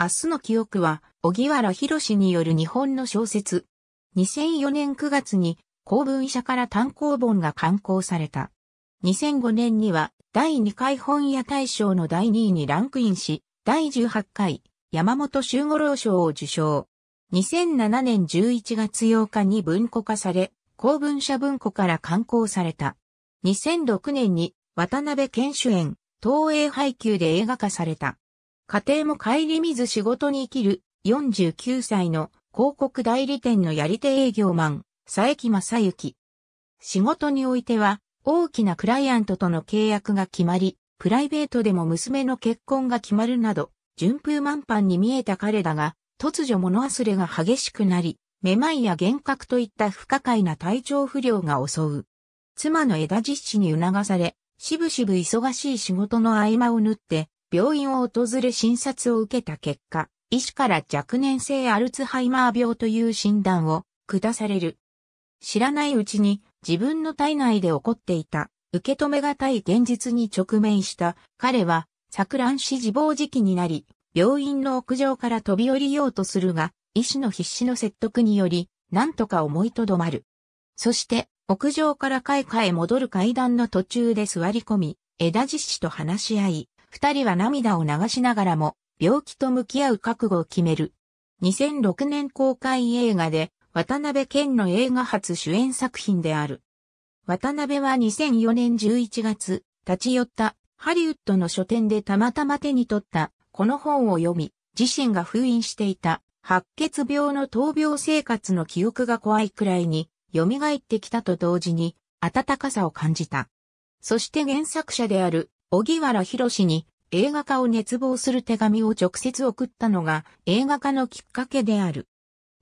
明日の記憶は、小木原博士による日本の小説。2004年9月に、公文社から単行本が刊行された。2005年には、第2回本屋大賞の第2位にランクインし、第18回、山本周五郎賞を受賞。2007年11月8日に文庫化され、公文社文庫から刊行された。2006年に、渡辺健主演、東映配給で映画化された。家庭も帰り見ず仕事に生きる49歳の広告代理店のやり手営業マン、佐伯正幸。仕事においては大きなクライアントとの契約が決まり、プライベートでも娘の結婚が決まるなど、順風満帆に見えた彼だが、突如物忘れが激しくなり、めまいや幻覚といった不可解な体調不良が襲う。妻の枝実施に促され、しぶしぶ忙しい仕事の合間を縫って、病院を訪れ診察を受けた結果、医師から若年性アルツハイマー病という診断を下される。知らないうちに自分の体内で起こっていた受け止めがたい現実に直面した彼は錯乱し自暴自棄になり、病院の屋上から飛び降りようとするが、医師の必死の説得により、なんとか思いとどまる。そして、屋上から階下へ戻る階段の途中で座り込み、枝実施と話し合い、二人は涙を流しながらも、病気と向き合う覚悟を決める。2006年公開映画で、渡辺謙の映画初主演作品である。渡辺は2004年11月、立ち寄ったハリウッドの書店でたまたま手に取ったこの本を読み、自身が封印していた白血病の闘病生活の記憶が怖いくらいに蘇ってきたと同時に温かさを感じた。そして原作者である小木原博士に映画化を熱望する手紙を直接送ったのが映画化のきっかけである。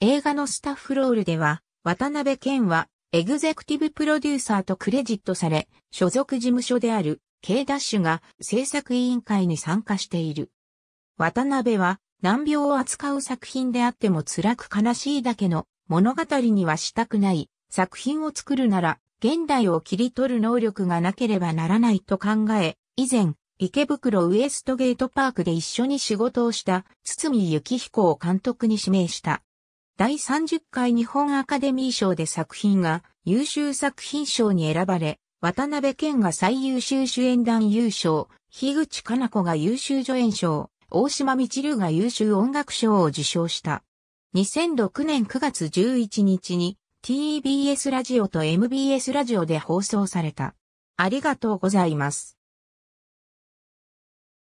映画のスタッフロールでは、渡辺健はエグゼクティブプロデューサーとクレジットされ、所属事務所である K ダッシュが制作委員会に参加している。渡辺は難病を扱う作品であっても辛く悲しいだけの物語にはしたくない作品を作るなら現代を切り取る能力がなければならないと考え以前、池袋ウエストゲートパークで一緒に仕事をした、堤幸彦を監督に指名した。第30回日本アカデミー賞で作品が優秀作品賞に選ばれ、渡辺健が最優秀主演団優勝、樋口可奈子が優秀助演賞、大島みちるが優秀音楽賞を受賞した。2006年9月11日に TBS ラジオと MBS ラジオで放送された。ありがとうございます。